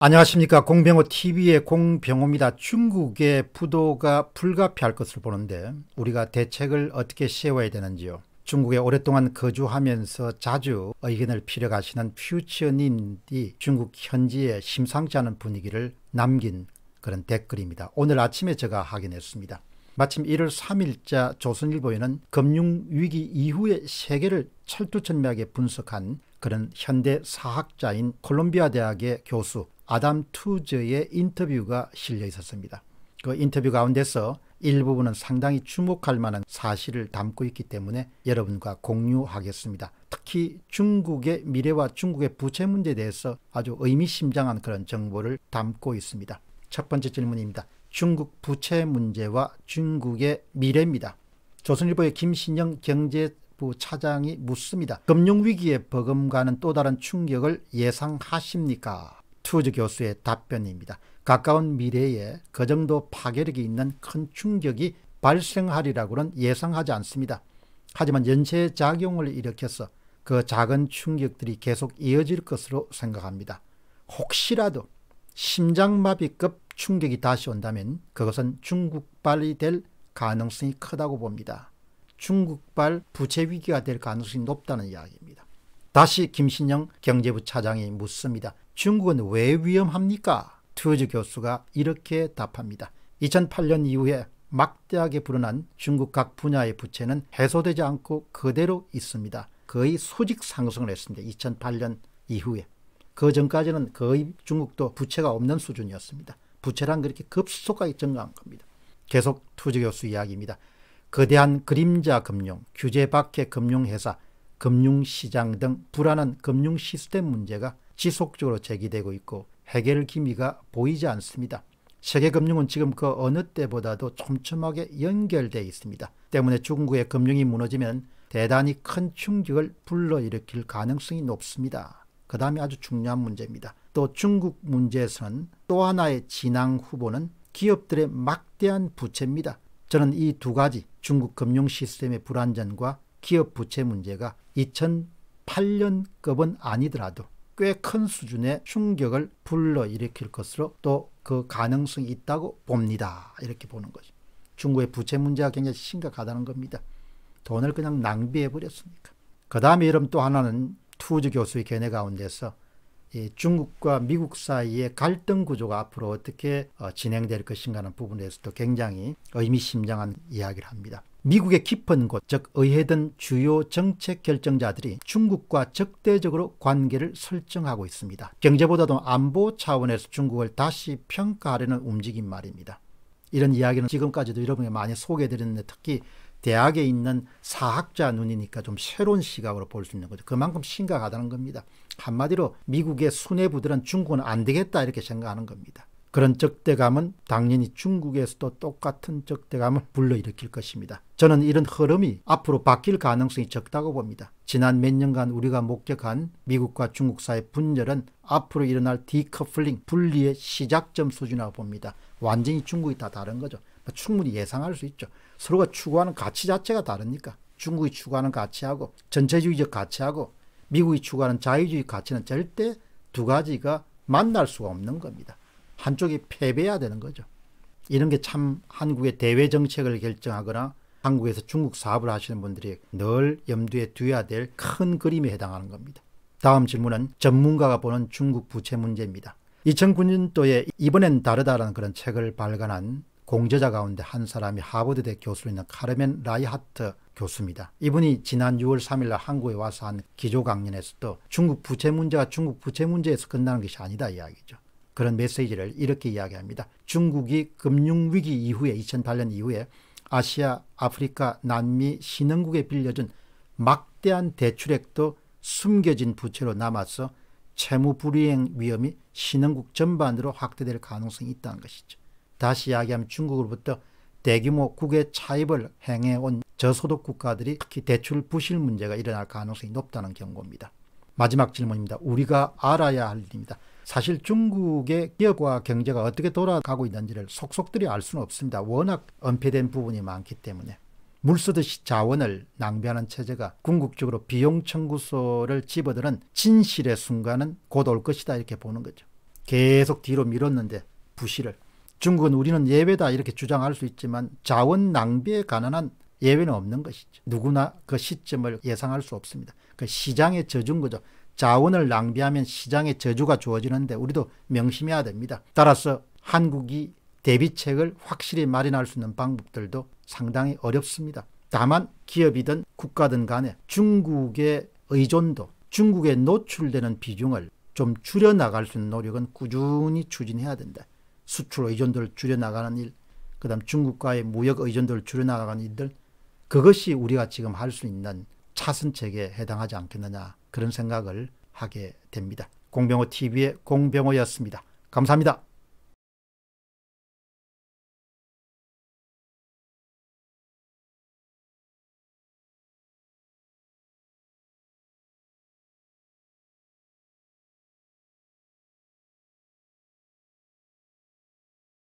안녕하십니까 공병호 TV의 공병호입니다. 중국의 부도가 불가피할 것을 보는데 우리가 대책을 어떻게 세워야 되는지요. 중국에 오랫동안 거주하면서 자주 의견을 필요하시는 퓨처님이 중국 현지에 심상치 않은 분위기를 남긴 그런 댓글입니다. 오늘 아침에 제가 확인했습니다. 마침 1월 3일자 조선일보에는 금융위기 이후의 세계를 철두철미하게 분석한 그런 현대 사학자인 콜롬비아 대학의 교수 아담 투저의 인터뷰가 실려 있었습니다. 그 인터뷰 가운데서 일부분은 상당히 주목할 만한 사실을 담고 있기 때문에 여러분과 공유하겠습니다. 특히 중국의 미래와 중국의 부채 문제에 대해서 아주 의미심장한 그런 정보를 담고 있습니다. 첫 번째 질문입니다. 중국 부채 문제와 중국의 미래입니다. 조선일보의 김신영 경제부 차장이 묻습니다. 금융위기에 버금가는 또 다른 충격을 예상하십니까? 추우즈 교수의 답변입니다. 가까운 미래에 그 정도 파괴력이 있는 큰 충격이 발생하리라고는 예상하지 않습니다. 하지만 연체 작용을 일으켜서 그 작은 충격들이 계속 이어질 것으로 생각합니다. 혹시라도 심장마비급 충격이 다시 온다면 그것은 중국발이 될 가능성이 크다고 봅니다. 중국발 부채 위기가 될 가능성이 높다는 이야기입니다. 다시 김신영 경제부 차장이 묻습니다. 중국은 왜 위험합니까? 투즈 교수가 이렇게 답합니다. 2008년 이후에 막대하게 불어난 중국 각 분야의 부채는 해소되지 않고 그대로 있습니다. 거의 수직 상승을 했습니다. 2008년 이후에. 그 전까지는 거의 중국도 부채가 없는 수준이었습니다. 부채란 그렇게 급속하게 증가한 겁니다. 계속 투지 교수 이야기입니다. 거대한 그림자 금융, 규제 밖의 금융회사, 금융시장 등 불안한 금융 시스템 문제가 지속적으로 제기되고 있고 해결 기미가 보이지 않습니다. 세계 금융은 지금 그 어느 때보다도 촘촘하게 연결되어 있습니다. 때문에 중국의 금융이 무너지면 대단히 큰 충격을 불러일으킬 가능성이 높습니다. 그 다음에 아주 중요한 문제입니다. 또 중국 문제에서는 또 하나의 진앙 후보는 기업들의 막대한 부채입니다. 저는 이 두 가지 중국 금융 시스템의 불안전과 기업 부채 문제가 2008년급은 아니더라도 꽤 큰 수준의 충격을 불러일으킬 것으로 또 그 가능성이 있다고 봅니다. 이렇게 보는 거죠. 중국의 부채 문제가 굉장히 심각하다는 겁니다. 돈을 그냥 낭비해버렸으니까. 그 다음에 이름 또 하나는 투즈 교수의 견해 가운데서 중국과 미국 사이의 갈등 구조가 앞으로 어떻게 어, 진행될 것인가 하는 부분에서도 굉장히 의미심장한 이야기를 합니다. 미국의 깊은 곳, 즉 의회든 주요 정책 결정자들이 중국과 적대적으로 관계를 설정하고 있습니다. 경제보다도 안보 차원에서 중국을 다시 평가하려는 움직임 말입니다. 이런 이야기는 지금까지도 여러분에게 많이 소개해드렸는데 특히 대학에 있는 사학자 눈이니까 좀 새로운 시각으로 볼 수 있는 거죠. 그만큼 심각하다는 겁니다. 한마디로 미국의 수뇌부들은 중국은 안 되겠다 이렇게 생각하는 겁니다. 그런 적대감은 당연히 중국에서도 똑같은 적대감을 불러일으킬 것입니다. 저는 이런 흐름이 앞으로 바뀔 가능성이 적다고 봅니다. 지난 몇 년간 우리가 목격한 미국과 중국 사이 분열은 앞으로 일어날 디커플링, 분리의 시작점 수준이라고 봅니다. 완전히 중국이 다 다른 거죠. 뭐 충분히 예상할 수 있죠. 서로가 추구하는 가치 자체가 다르니까. 중국이 추구하는 가치하고 전체주의적 가치하고 미국이 추구하는 자유주의 가치는 절대 두 가지가 만날 수가 없는 겁니다. 한쪽이 패배해야 되는 거죠. 이런 게 참 한국의 대외 정책을 결정하거나 한국에서 중국 사업을 하시는 분들이 늘 염두에 두어야 될 큰 그림에 해당하는 겁니다. 다음 질문은 전문가가 보는 중국 부채 문제입니다. 2009년도에 이번엔 다르다라는 그런 책을 발간한 공저자 가운데 한 사람이 하버드대 교수로 있는 카르멘 라이하트 교수입니다. 이분이 지난 6월 3일 날 한국에 와서 한 기조 강연에서도 중국 부채 문제가 중국 부채 문제에서 끝나는 것이 아니다 이야기죠. 그런 메시지를 이렇게 이야기합니다. 중국이 금융위기 이후에 2008년 이후에 아시아, 아프리카, 남미, 신흥국에 빌려준 막대한 대출액도 숨겨진 부채로 남아서 채무 불이행 위험이 신흥국 전반으로 확대될 가능성이 있다는 것이죠. 다시 이야기하면 중국으로부터 대규모 국외 차입을 행해온 저소득 국가들이 특히 대출 부실 문제가 일어날 가능성이 높다는 경고입니다. 마지막 질문입니다. 우리가 알아야 할 일입니다. 사실 중국의 기업과 경제가 어떻게 돌아가고 있는지를 속속들이 알 수는 없습니다. 워낙 은폐된 부분이 많기 때문에. 물 쓰듯이 자원을 낭비하는 체제가 궁극적으로 비용 청구서를 집어드는 진실의 순간은 곧 올 것이다 이렇게 보는 거죠. 계속 뒤로 밀었는데 부실을. 중국은 우리는 예외다 이렇게 주장할 수 있지만 자원 낭비에 가난한 예외는 없는 것이죠. 누구나 그 시점을 예상할 수 없습니다. 그 시장의 저준 거죠. 자원을 낭비하면 시장에 저주가 주어지는데 우리도 명심해야 됩니다. 따라서 한국이 대비책을 확실히 마련할 수 있는 방법들도 상당히 어렵습니다. 다만 기업이든 국가든 간에 중국의 의존도, 중국에 노출되는 비중을 좀 줄여나갈 수 있는 노력은 꾸준히 추진해야 된다. 수출 의존도를 줄여나가는 일, 그 다음 중국과의 무역 의존도를 줄여나가는 일들, 그것이 우리가 지금 할 수 있는 차선책에 해당하지 않겠느냐 그런 생각을 하게 됩니다. 공병호 TV의 공병호였습니다. 감사합니다.